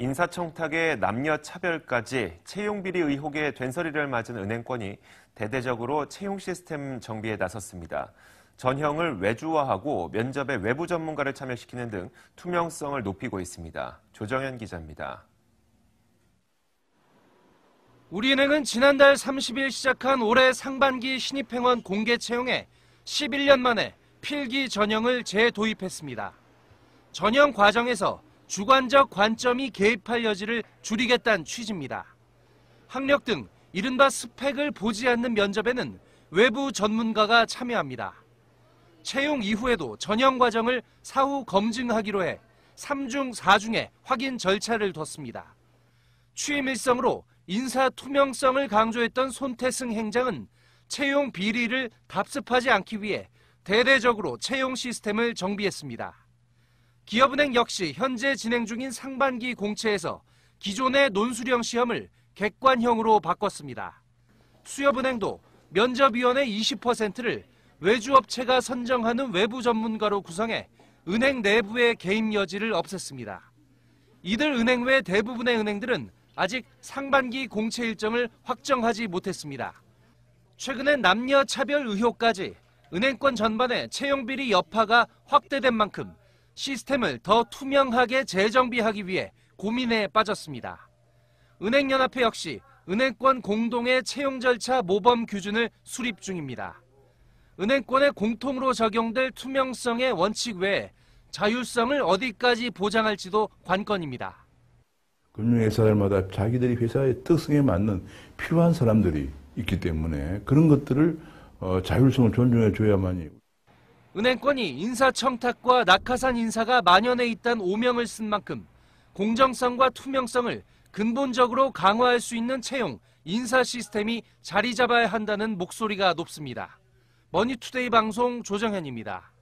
인사청탁의 남녀 차별까지 채용비리 의혹의 된서리를 맞은 은행권이 대대적으로 채용 시스템 정비에 나섰습니다. 전형을 외주화하고 면접에 외부 전문가를 참여시키는 등 투명성을 높이고 있습니다. 조정현 기자입니다. 우리은행은 지난달 30일 시작한 올해 상반기 신입행원 공개 채용에 11년 만에 필기 전형을 재도입했습니다. 전형 과정에서 주관적 관점이 개입할 여지를 줄이겠다는 취지입니다. 학력 등 이른바 스펙을 보지 않는 면접에는 외부 전문가가 참여합니다. 채용 이후에도 전형 과정을 사후 검증하기로 해 3중, 4중에 확인 절차를 뒀습니다. 취임 일성으로 인사 투명성을 강조했던 손태승 행장은 채용 비리를 답습하지 않기 위해 대대적으로 채용 시스템을 정비했습니다. 기업은행 역시 현재 진행 중인 상반기 공채에서 기존의 논술형 시험을 객관형으로 바꿨습니다. 수협은행도 면접위원회 20%를 외주업체가 선정하는 외부 전문가로 구성해 은행 내부의 개입 여지를 없앴습니다. 이들 은행 외 대부분의 은행들은 아직 상반기 공채 일정을 확정하지 못했습니다. 최근엔 남녀 차별 의혹까지 은행권 전반의 채용 비리 여파가 확대된 만큼 시스템을 더 투명하게 재정비하기 위해 고민에 빠졌습니다. 은행연합회 역시 은행권 공동의 채용 절차 모범 규준을 수립 중입니다. 은행권에 공통으로 적용될 투명성의 원칙 외에 자율성을 어디까지 보장할지도 관건입니다. 금융회사들마다 자기들이 회사의 특성에 맞는 필요한 사람들이 있기 때문에 그런 것들을 어, 자율성을 존중해 줘야만이 은행권이 인사청탁과 낙하산 인사가 만연해 있단 오명을 쓴 만큼 공정성과 투명성을 근본적으로 강화할 수 있는 채용, 인사 시스템이 자리 잡아야 한다는 목소리가 높습니다. 머니투데이 방송 조정현입니다.